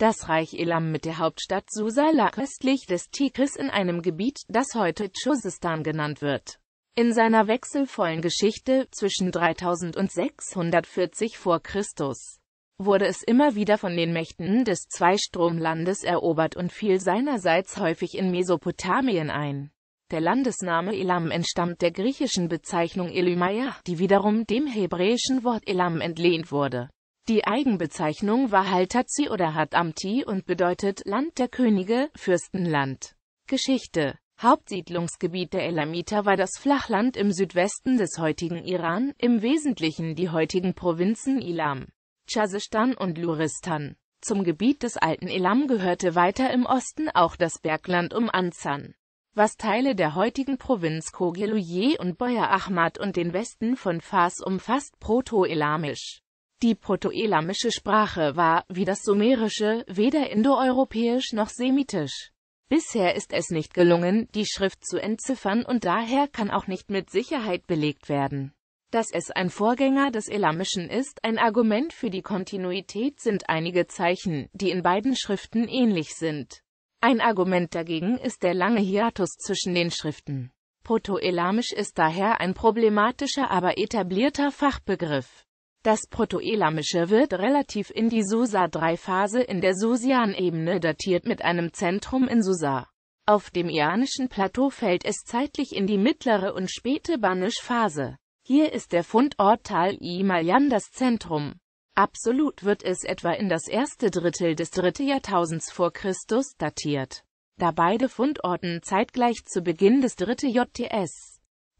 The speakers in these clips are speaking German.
Das Reich Elam mit der Hauptstadt Susa lag östlich des Tigris in einem Gebiet, das heute Tschusistan genannt wird. In seiner wechselvollen Geschichte zwischen 3000 und 640 vor Christus wurde es immer wieder von den Mächten des Zweistromlandes erobert und fiel seinerseits häufig in Mesopotamien ein. Der Landesname Elam entstammt der griechischen Bezeichnung Elymaya, die wiederum dem hebräischen Wort Elam entlehnt wurde. Die Eigenbezeichnung war Haltatzi oder Hatamti und bedeutet Land der Könige, Fürstenland. Geschichte Hauptsiedlungsgebiet der Elamiter war das Flachland im Südwesten des heutigen Iran, im Wesentlichen die heutigen Provinzen Ilam, Chasistan und Luristan. Zum Gebiet des alten Elam gehörte weiter im Osten auch das Bergland um Anzan, was Teile der heutigen Provinz Kogeluye und Boyer Ahmad und den Westen von Fars umfasst proto-elamisch. Die protoelamische Sprache war, wie das sumerische, weder indoeuropäisch noch semitisch. Bisher ist es nicht gelungen, die Schrift zu entziffern und daher kann auch nicht mit Sicherheit belegt werden. Dass es ein Vorgänger des Elamischen ist, ein Argument für die Kontinuität sind einige Zeichen, die in beiden Schriften ähnlich sind. Ein Argument dagegen ist der lange Hiatus zwischen den Schriften. Protoelamisch ist daher ein problematischer aber etablierter Fachbegriff. Das Protoelamische wird relativ in die Susa-3-Phase in der Susian-Ebene datiert mit einem Zentrum in Susa. Auf dem Ianischen Plateau fällt es zeitlich in die mittlere und späte banisch phase Hier ist der Fundort Tal Imaljan das Zentrum. Absolut wird es etwa in das erste Drittel des dritten Jahrtausends vor Christus datiert, da beide Fundorten zeitgleich zu Beginn des dritten JTS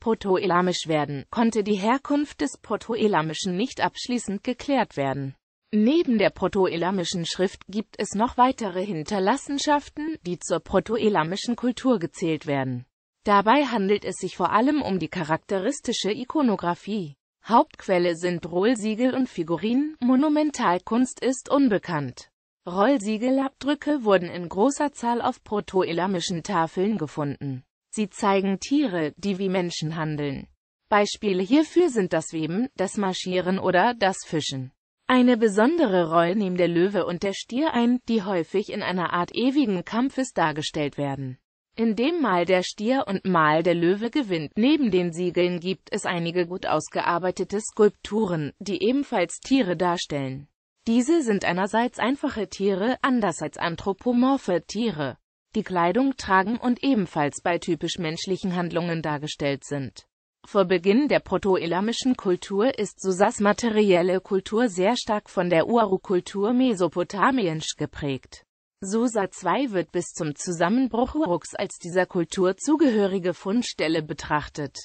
protoelamisch werden, konnte die Herkunft des protoelamischen nicht abschließend geklärt werden. Neben der protoelamischen Schrift gibt es noch weitere Hinterlassenschaften, die zur protoelamischen Kultur gezählt werden. Dabei handelt es sich vor allem um die charakteristische Ikonografie. Hauptquelle sind Rollsiegel und Figurinen, Monumentalkunst ist unbekannt. Rollsiegelabdrücke wurden in großer Zahl auf protoelamischen Tafeln gefunden. Sie zeigen Tiere, die wie Menschen handeln. Beispiele hierfür sind das Weben, das Marschieren oder das Fischen. Eine besondere Rolle nehmen der Löwe und der Stier ein, die häufig in einer Art ewigen Kampfes dargestellt werden. Indem mal der Stier und mal der Löwe gewinnt. Neben den Siegeln gibt es einige gut ausgearbeitete Skulpturen, die ebenfalls Tiere darstellen. Diese sind einerseits einfache Tiere, anders als anthropomorphe Tiere die Kleidung tragen und ebenfalls bei typisch menschlichen Handlungen dargestellt sind. Vor Beginn der proto-elamischen Kultur ist Susas materielle Kultur sehr stark von der Uru-Kultur Mesopotamiens geprägt. Susa II wird bis zum Zusammenbruch Uruks als dieser Kultur zugehörige Fundstelle betrachtet.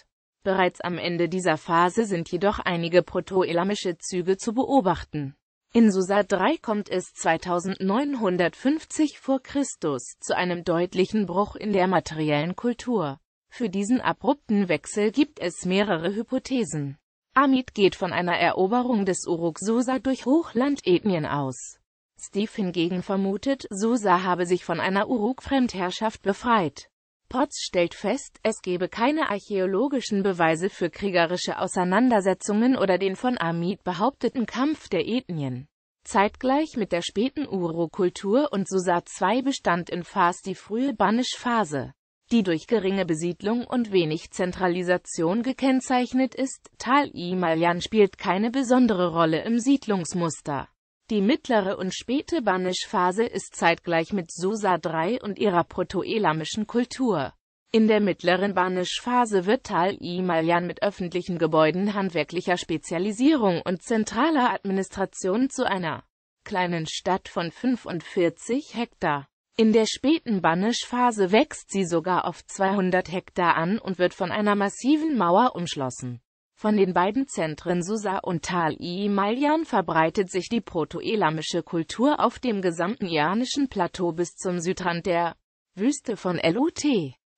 Bereits am Ende dieser Phase sind jedoch einige proto-elamische Züge zu beobachten. In Susa 3 kommt es 2950 vor Christus zu einem deutlichen Bruch in der materiellen Kultur. Für diesen abrupten Wechsel gibt es mehrere Hypothesen. Amit geht von einer Eroberung des Uruk Susa durch Hochlandethnien aus. Steve hingegen vermutet, Susa habe sich von einer Uruk-Fremdherrschaft befreit. Potts stellt fest, es gebe keine archäologischen Beweise für kriegerische Auseinandersetzungen oder den von Amid behaupteten Kampf der Ethnien. Zeitgleich mit der späten Urokultur und Susa II bestand in Fars die frühe Banisch-Phase, die durch geringe Besiedlung und wenig Zentralisation gekennzeichnet ist. Tal-Imaljan spielt keine besondere Rolle im Siedlungsmuster. Die mittlere und späte Banish-Phase ist zeitgleich mit Susa III und ihrer protoelamischen Kultur. In der mittleren Banish-Phase wird Tal-i-Maljan mit öffentlichen Gebäuden handwerklicher Spezialisierung und zentraler Administration zu einer kleinen Stadt von 45 Hektar. In der späten Banish-Phase wächst sie sogar auf 200 Hektar an und wird von einer massiven Mauer umschlossen. Von den beiden Zentren Susa und Tal-i-Maljan verbreitet sich die protoelamische Kultur auf dem gesamten iranischen Plateau bis zum Südrand der Wüste von LUT.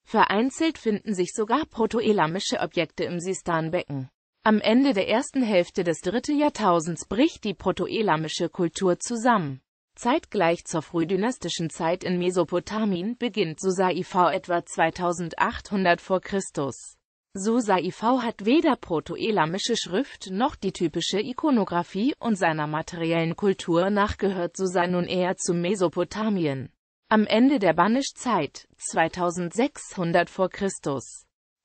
Vereinzelt finden sich sogar protoelamische Objekte im Sistanbecken. Am Ende der ersten Hälfte des dritten Jahrtausends bricht die protoelamische Kultur zusammen. Zeitgleich zur frühdynastischen Zeit in Mesopotamien beginnt Susa IV etwa 2800 v. Chr. Susa IV hat weder protoelamische Schrift noch die typische Ikonographie und seiner materiellen Kultur nach gehört Susa nun eher zu Mesopotamien. Am Ende der Banischzeit, 2600 v. Chr.,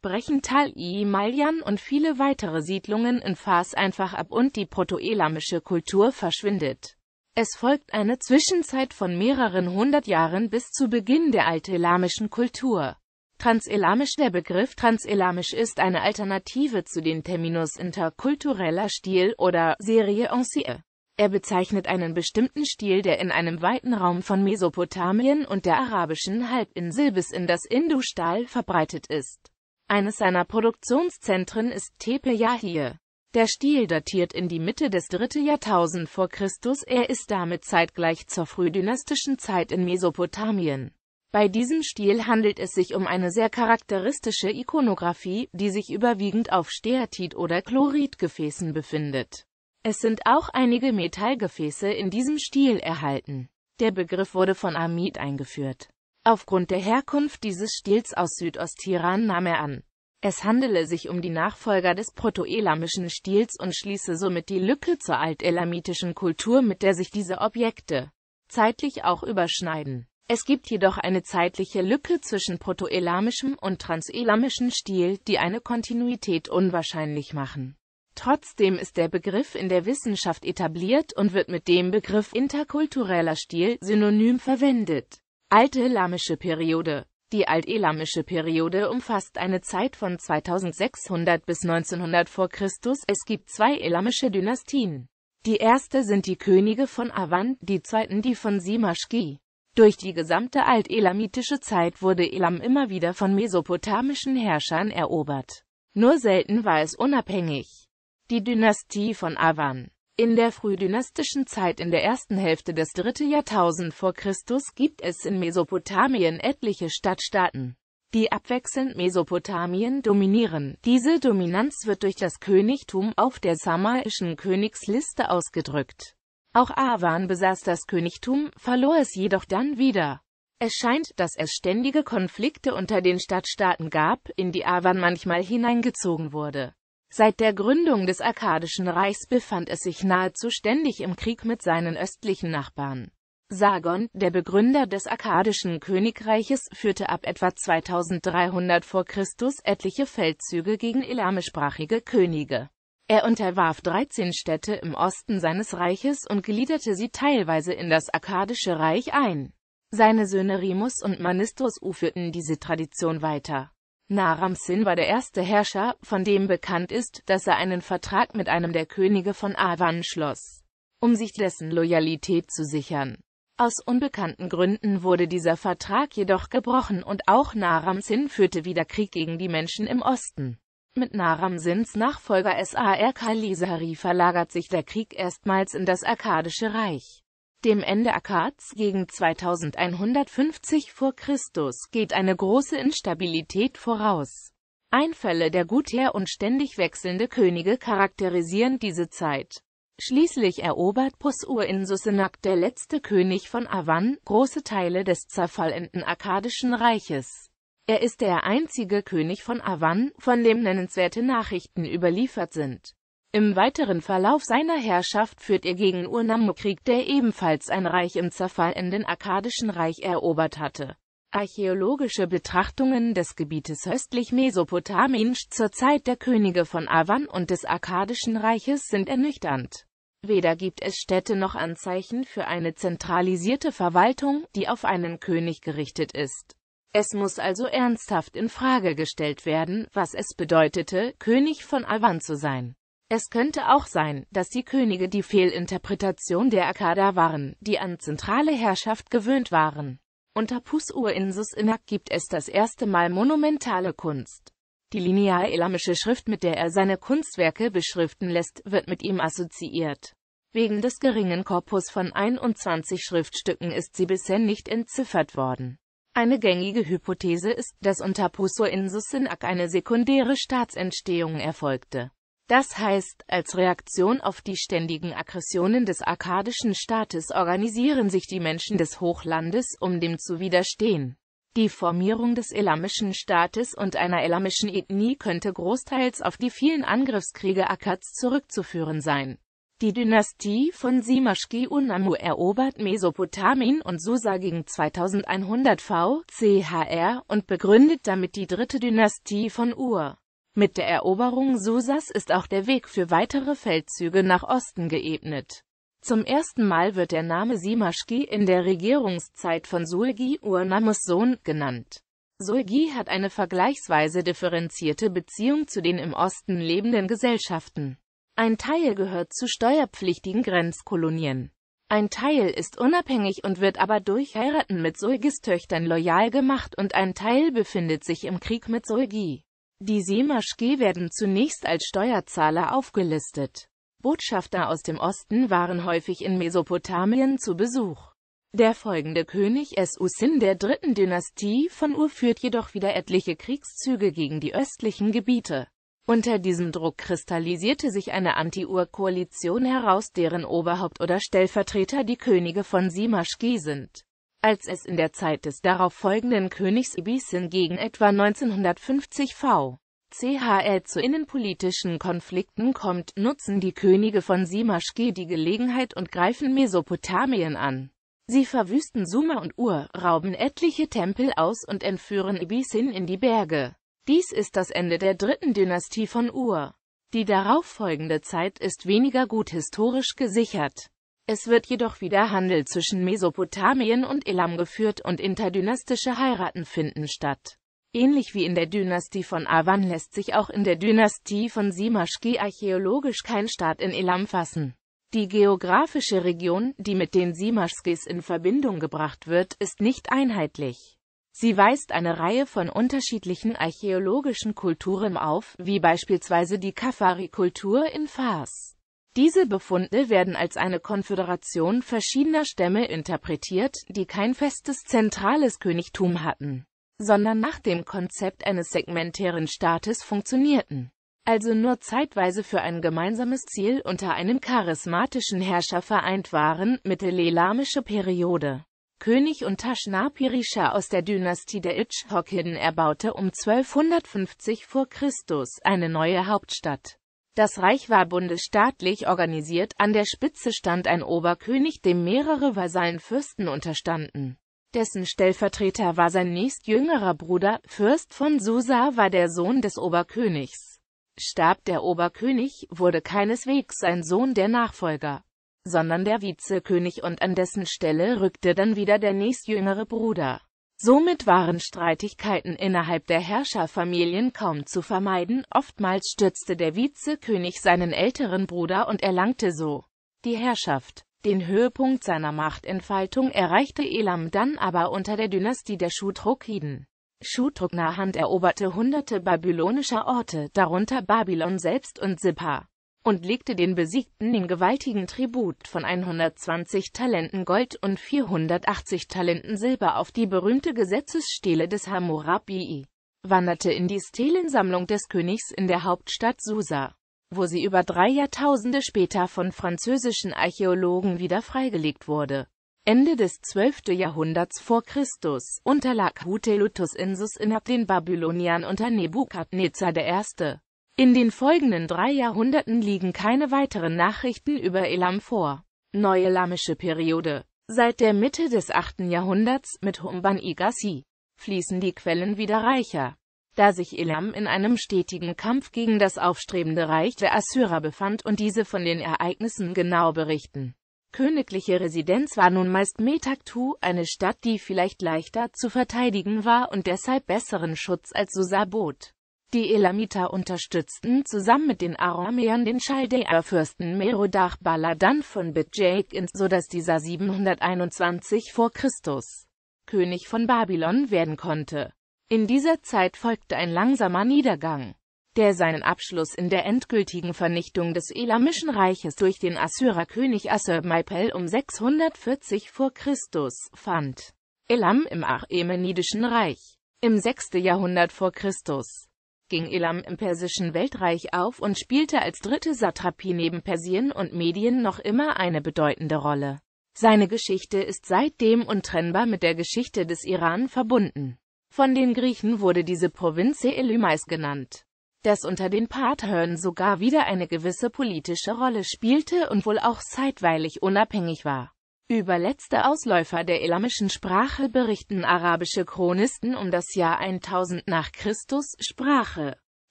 brechen Tal i Maljan und viele weitere Siedlungen in Fars einfach ab und die protoelamische Kultur verschwindet. Es folgt eine Zwischenzeit von mehreren hundert Jahren bis zu Beginn der altelamischen Kultur. Transilamisch Der Begriff transilamisch ist eine Alternative zu den Terminus interkultureller Stil oder Serie ancienne. Er bezeichnet einen bestimmten Stil, der in einem weiten Raum von Mesopotamien und der arabischen Halbinsel bis in das Industal verbreitet ist. Eines seiner Produktionszentren ist Tepe Yahir. Der Stil datiert in die Mitte des dritten Jahrtausend vor Christus, er ist damit zeitgleich zur frühdynastischen Zeit in Mesopotamien bei diesem Stil handelt es sich um eine sehr charakteristische Ikonographie, die sich überwiegend auf Steatit- oder Chloridgefäßen befindet. Es sind auch einige Metallgefäße in diesem Stil erhalten. Der Begriff wurde von Amit eingeführt. Aufgrund der Herkunft dieses Stils aus Südostiran nahm er an. Es handele sich um die Nachfolger des protoelamischen Stils und schließe somit die Lücke zur altelamitischen Kultur, mit der sich diese Objekte zeitlich auch überschneiden. Es gibt jedoch eine zeitliche Lücke zwischen protoelamischem und transelamischem Stil, die eine Kontinuität unwahrscheinlich machen. Trotzdem ist der Begriff in der Wissenschaft etabliert und wird mit dem Begriff interkultureller Stil synonym verwendet. Alte elamische Periode Die altelamische Periode umfasst eine Zeit von 2600 bis 1900 vor Christus. Es gibt zwei elamische Dynastien. Die erste sind die Könige von Avan, die zweiten die von Simashki. Durch die gesamte altelamitische Zeit wurde Elam immer wieder von mesopotamischen Herrschern erobert. Nur selten war es unabhängig. Die Dynastie von Avan in der frühdynastischen Zeit in der ersten Hälfte des dritten Jahrtausend vor Christus gibt es in Mesopotamien etliche Stadtstaaten, die abwechselnd Mesopotamien dominieren. Diese Dominanz wird durch das Königtum auf der samaischen Königsliste ausgedrückt. Auch Awan besaß das Königtum, verlor es jedoch dann wieder. Es scheint, dass es ständige Konflikte unter den Stadtstaaten gab, in die Awan manchmal hineingezogen wurde. Seit der Gründung des Akkadischen Reichs befand es sich nahezu ständig im Krieg mit seinen östlichen Nachbarn. Sargon, der Begründer des Akkadischen Königreiches, führte ab etwa 2300 v. Chr. etliche Feldzüge gegen elamischsprachige Könige. Er unterwarf 13 Städte im Osten seines Reiches und gliederte sie teilweise in das Akkadische Reich ein. Seine Söhne Rimus und Manistus U führten diese Tradition weiter. Naramsin war der erste Herrscher, von dem bekannt ist, dass er einen Vertrag mit einem der Könige von Avan schloss, um sich dessen Loyalität zu sichern. Aus unbekannten Gründen wurde dieser Vertrag jedoch gebrochen und auch Naramsin führte wieder Krieg gegen die Menschen im Osten. Mit Naram-Sins Nachfolger Sark Lisari verlagert sich der Krieg erstmals in das Akkadische Reich. Dem Ende Akkads gegen 2150 vor Christus geht eine große Instabilität voraus. Einfälle der Gutherr und ständig wechselnde Könige charakterisieren diese Zeit. Schließlich erobert Posur in Susenak, der letzte König von Avan, große Teile des zerfallenden Akkadischen Reiches. Er ist der einzige König von Avan, von dem nennenswerte Nachrichten überliefert sind. Im weiteren Verlauf seiner Herrschaft führt er gegen Urnammu-Krieg, der ebenfalls ein Reich im Zerfall in den Akkadischen Reich erobert hatte. Archäologische Betrachtungen des Gebietes östlich Mesopotamiens zur Zeit der Könige von Avan und des Akkadischen Reiches sind ernüchternd. Weder gibt es Städte noch Anzeichen für eine zentralisierte Verwaltung, die auf einen König gerichtet ist. Es muss also ernsthaft in Frage gestellt werden, was es bedeutete, König von Avan zu sein. Es könnte auch sein, dass die Könige die Fehlinterpretation der Akkada waren, die an zentrale Herrschaft gewöhnt waren. Unter Pus-Ur Insus Inak gibt es das erste Mal monumentale Kunst. Die linear-elamische Schrift, mit der er seine Kunstwerke beschriften lässt, wird mit ihm assoziiert. Wegen des geringen Korpus von 21 Schriftstücken ist sie bisher nicht entziffert worden. Eine gängige Hypothese ist, dass unter Pusso Pusor-Insussinak eine sekundäre Staatsentstehung erfolgte. Das heißt, als Reaktion auf die ständigen Aggressionen des akkadischen Staates organisieren sich die Menschen des Hochlandes, um dem zu widerstehen. Die Formierung des elamischen Staates und einer elamischen Ethnie könnte großteils auf die vielen Angriffskriege Akkads zurückzuführen sein die Dynastie von Simaschki-Unamu erobert Mesopotamien und Susa gegen 2100 v. Chr. und begründet damit die dritte Dynastie von Ur. Mit der Eroberung Susas ist auch der Weg für weitere Feldzüge nach Osten geebnet. Zum ersten Mal wird der Name Simaschki in der Regierungszeit von Sulgi Urnamus Sohn genannt. Sulgi hat eine vergleichsweise differenzierte Beziehung zu den im Osten lebenden Gesellschaften. Ein Teil gehört zu steuerpflichtigen Grenzkolonien. Ein Teil ist unabhängig und wird aber durch Heiraten mit Sulgis-Töchtern loyal gemacht und ein Teil befindet sich im Krieg mit Sulgi. Die Semaschke werden zunächst als Steuerzahler aufgelistet. Botschafter aus dem Osten waren häufig in Mesopotamien zu Besuch. Der folgende König Es-Usin der dritten Dynastie von Ur führt jedoch wieder etliche Kriegszüge gegen die östlichen Gebiete. Unter diesem Druck kristallisierte sich eine Anti-Ur-Koalition heraus, deren Oberhaupt oder Stellvertreter die Könige von Simaschki sind. Als es in der Zeit des darauf folgenden Königs Ibisin gegen etwa 1950 v. CHL zu innenpolitischen Konflikten kommt, nutzen die Könige von Simaschki die Gelegenheit und greifen Mesopotamien an. Sie verwüsten Sumer und Ur, rauben etliche Tempel aus und entführen Ibisin in die Berge. Dies ist das Ende der dritten Dynastie von Ur. Die darauffolgende Zeit ist weniger gut historisch gesichert. Es wird jedoch wieder Handel zwischen Mesopotamien und Elam geführt und interdynastische Heiraten finden statt. Ähnlich wie in der Dynastie von Awan lässt sich auch in der Dynastie von Simashki archäologisch kein Staat in Elam fassen. Die geografische Region, die mit den Simashkis in Verbindung gebracht wird, ist nicht einheitlich. Sie weist eine Reihe von unterschiedlichen archäologischen Kulturen auf, wie beispielsweise die Kafari-Kultur in Fars. Diese Befunde werden als eine Konföderation verschiedener Stämme interpretiert, die kein festes zentrales Königtum hatten, sondern nach dem Konzept eines segmentären Staates funktionierten, also nur zeitweise für ein gemeinsames Ziel unter einem charismatischen Herrscher vereint waren, mittelelamische Periode. König und Taschnapirisha aus der Dynastie der Itschhokiden erbaute um 1250 vor Christus eine neue Hauptstadt. Das Reich war bundesstaatlich organisiert, an der Spitze stand ein Oberkönig, dem mehrere Vasallenfürsten unterstanden. Dessen Stellvertreter war sein nächstjüngerer Bruder, Fürst von Susa war der Sohn des Oberkönigs. Starb der Oberkönig, wurde keineswegs sein Sohn der Nachfolger sondern der Vizekönig und an dessen Stelle rückte dann wieder der nächstjüngere Bruder. Somit waren Streitigkeiten innerhalb der Herrscherfamilien kaum zu vermeiden, oftmals stürzte der Vizekönig seinen älteren Bruder und erlangte so die Herrschaft. Den Höhepunkt seiner Machtentfaltung erreichte Elam dann aber unter der Dynastie der Schutrokiden. Schutrukiden. Hand eroberte hunderte babylonischer Orte, darunter Babylon selbst und Sippa und legte den Besiegten den gewaltigen Tribut von 120 Talenten Gold und 480 Talenten Silber auf die berühmte Gesetzesstele des Hammurabi, wanderte in die Stelensammlung des Königs in der Hauptstadt Susa, wo sie über drei Jahrtausende später von französischen Archäologen wieder freigelegt wurde. Ende des 12. Jahrhunderts vor Christus unterlag Hutelutus Insus innerhalb den Babyloniern unter Nebukadnezar I in den folgenden drei Jahrhunderten liegen keine weiteren Nachrichten über Elam vor. Neue lamische Periode Seit der Mitte des 8. Jahrhunderts mit Humban Igasi fließen die Quellen wieder reicher. Da sich Elam in einem stetigen Kampf gegen das aufstrebende Reich der Assyrer befand und diese von den Ereignissen genau berichten. Königliche Residenz war nun meist Metaktu, eine Stadt, die vielleicht leichter zu verteidigen war und deshalb besseren Schutz als Susa bot. Die Elamiter unterstützten zusammen mit den Aramäern den Chaldäerfürsten Merodach Baladan von Bitjaik, so dass dieser 721 vor Christus König von Babylon werden konnte. In dieser Zeit folgte ein langsamer Niedergang, der seinen Abschluss in der endgültigen Vernichtung des Elamischen Reiches durch den Assyrer Assyrerkönig Assurbanipal um 640 vor Christus fand. Elam im Achämenidischen Reich im 6. Jahrhundert vor Christus ging Elam im persischen Weltreich auf und spielte als dritte Satrapie neben Persien und Medien noch immer eine bedeutende Rolle. Seine Geschichte ist seitdem untrennbar mit der Geschichte des Iran verbunden. Von den Griechen wurde diese Provinz Elymais genannt, das unter den Parthern sogar wieder eine gewisse politische Rolle spielte und wohl auch zeitweilig unabhängig war. Über letzte Ausläufer der elamischen Sprache berichten arabische Chronisten um das Jahr 1000 nach Christus Sprache.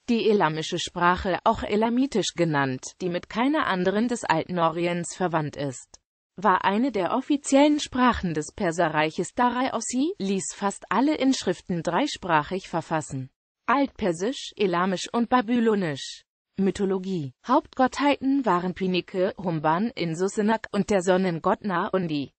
Die elamische Sprache, auch elamitisch genannt, die mit keiner anderen des alten Orients verwandt ist, war eine der offiziellen Sprachen des Perserreiches Ossi, ließ fast alle Inschriften dreisprachig verfassen. Altpersisch, Elamisch und Babylonisch. Mythologie Hauptgottheiten waren Pinike, Humban, Insussenak und der Sonnengott Nahundi.